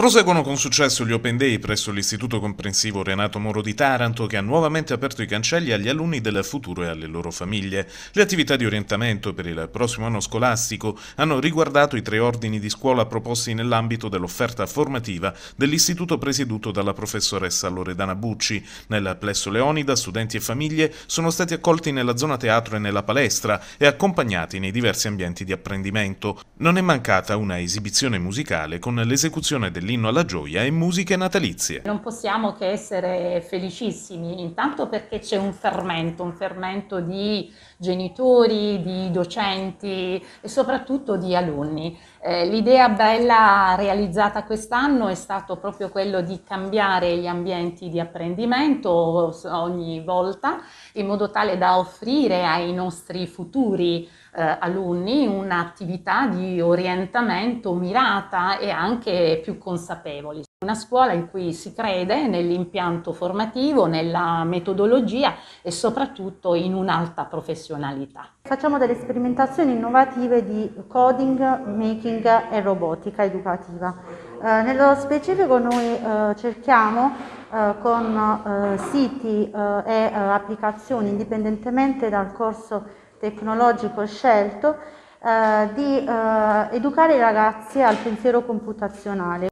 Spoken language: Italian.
Proseguono con successo gli Open Day presso l'Istituto Comprensivo Renato Moro di Taranto che ha nuovamente aperto i cancelli agli alunni del futuro e alle loro famiglie. Le attività di orientamento per il prossimo anno scolastico hanno riguardato i tre ordini di scuola proposti nell'ambito dell'offerta formativa dell'istituto presieduto dalla professoressa Loredana Bucci. Nel Plesso Leonida studenti e famiglie sono stati accolti nella zona teatro e nella palestra e accompagnati nei diversi ambienti di apprendimento. Non è mancata una esibizione musicale con l'esecuzione dell'istituto l'inno alla gioia e musiche natalizie. Non possiamo che essere felicissimi, intanto perché c'è un fermento, un fermento di genitori, di docenti e soprattutto di alunni. Eh, l'idea bella realizzata quest'anno è stato proprio quello di cambiare gli ambienti di apprendimento ogni volta in modo tale da offrire ai nostri futuri eh, alunni un'attività di orientamento mirata e anche più consapevole consapevoli. Una scuola in cui si crede nell'impianto formativo, nella metodologia e soprattutto in un'alta professionalità. Facciamo delle sperimentazioni innovative di coding, making e robotica educativa. Eh, nello specifico noi eh, cerchiamo eh, con eh, siti eh, e eh, applicazioni indipendentemente dal corso tecnologico scelto di educare i ragazzi al pensiero computazionale.